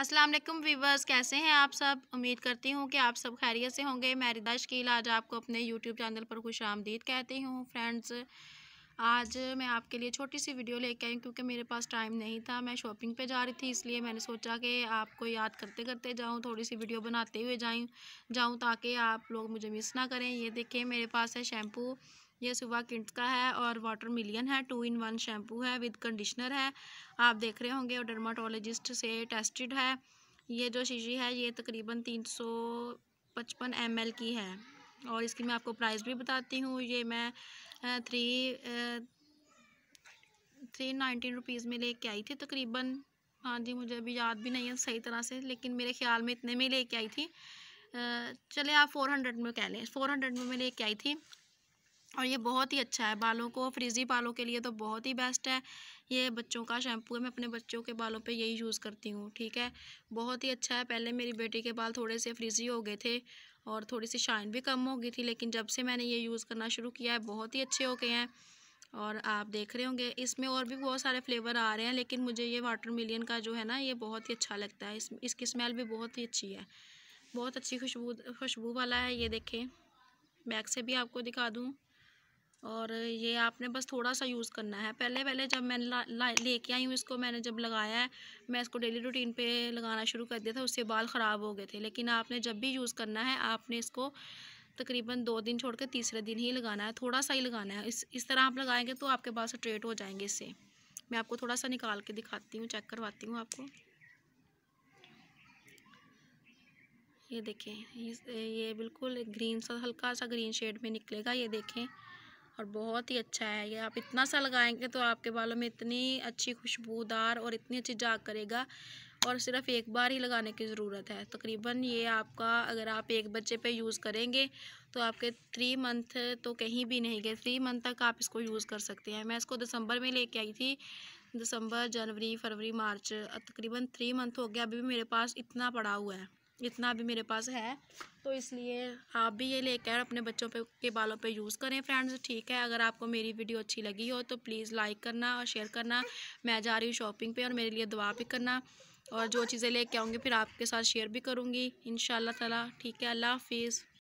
अस्सलाम वालेकुम वीवर्स कैसे हैं आप सब उम्मीद करती हूँ कि आप सब खैरियत से होंगे मैं रिदा शकील आज आपको अपने यूट्यूब चैनल पर खुश आमदीद कहती हूँ फ्रेंड्स आज मैं आपके लिए छोटी सी वीडियो लेके आई क्योंकि मेरे पास टाइम नहीं था मैं शॉपिंग पे जा रही थी इसलिए मैंने सोचा कि आपको याद करते करते जाऊँ थोड़ी सी वीडियो बनाते हुए जाऊँ जाऊँ ताकि आप लोग मुझे मिस ना करें ये देखें मेरे पास है शैम्पू ये सुबह किड्स का है और वाटर मिलियन है टू इन वन शैम्पू है विद कंडीशनर है आप देख रहे होंगे और डर्माटोलॉजिस्ट से टेस्टेड है ये जो शीशी है ये तकरीबन तीन सौ पचपन एम एल की है और इसकी मैं आपको प्राइस भी बताती हूँ ये मैं थ्री थ्री नाइनटीन रुपीज़ में लेके आई थी तकरीबन हाँ जी मुझे अभी याद भी नहीं है सही तरह से लेकिन मेरे ख्याल में इतने में लेके आई थी चले आप फोर हंड्रेड में कह लें फोर हंड्रेड में मैं लेके आई थी और ये बहुत ही अच्छा है बालों को फ्रिजी बालों के लिए तो बहुत ही बेस्ट है ये बच्चों का शैम्पू है मैं अपने बच्चों के बालों पे यही यूज़ करती हूँ ठीक है बहुत ही अच्छा है पहले मेरी बेटी के बाल थोड़े से फ्रिजी हो गए थे और थोड़ी सी शाइन भी कम हो गई थी लेकिन जब से मैंने ये यूज़ करना शुरू किया है बहुत ही अच्छे हो गए हैं और आप देख रहे होंगे इसमें और भी बहुत सारे फ्लेवर आ रहे हैं लेकिन मुझे ये वाटर मिलियन का जो है ना ये बहुत ही अच्छा लगता है इस इसकी स्मेल भी बहुत ही अच्छी है बहुत अच्छी खुशबू खुशबू वाला है ये देखें बैग से भी आपको दिखा दूँ और ये आपने बस थोड़ा सा यूज़ करना है पहले पहले जब मैं लेके आई हूँ इसको मैंने जब लगाया है मैं इसको डेली रूटीन पे लगाना शुरू कर दिया था उससे बाल ख़राब हो गए थे लेकिन आपने जब भी यूज़ करना है आपने इसको तकरीबन दो दिन छोड़ कर तीसरे दिन ही लगाना है थोड़ा सा ही लगाना है इस इस तरह आप लगाएंगे तो आपके बाल स्ट्रेट हो जाएंगे इससे मैं आपको थोड़ा सा निकाल के दिखाती हूँ चेक करवाती हूँ आपको ये देखें ये बिल्कुल ग्रीन सा हल्का सा ग्रीन शेड में निकलेगा ये देखें और बहुत ही अच्छा है ये आप इतना सा लगाएंगे तो आपके बालों में इतनी अच्छी खुशबूदार और इतनी अच्छी जाग करेगा और सिर्फ एक बार ही लगाने की ज़रूरत है तकरीबन ये आपका अगर आप एक बच्चे पे यूज़ करेंगे तो आपके थ्री मंथ तो कहीं भी नहीं गए थ्री मंथ तक आप इसको यूज़ कर सकते हैं मैं इसको दिसंबर में लेके आई थी दिसंबर जनवरी फरवरी मार्च तकरीबन थ्री मंथ हो गया अभी भी मेरे पास इतना पड़ा हुआ है इतना भी मेरे पास है तो इसलिए आप भी ये लेकर अपने बच्चों पे के बालों पे यूज़ करें फ्रेंड्स ठीक है अगर आपको मेरी वीडियो अच्छी लगी हो तो प्लीज़ लाइक करना और शेयर करना मैं जा रही हूँ शॉपिंग पे और मेरे लिए दुआ भी करना और जो चीज़ें लेके आऊँगी फिर आपके साथ शेयर भी करूँगी इन शाला ठीक है अल्लाह हाफिज़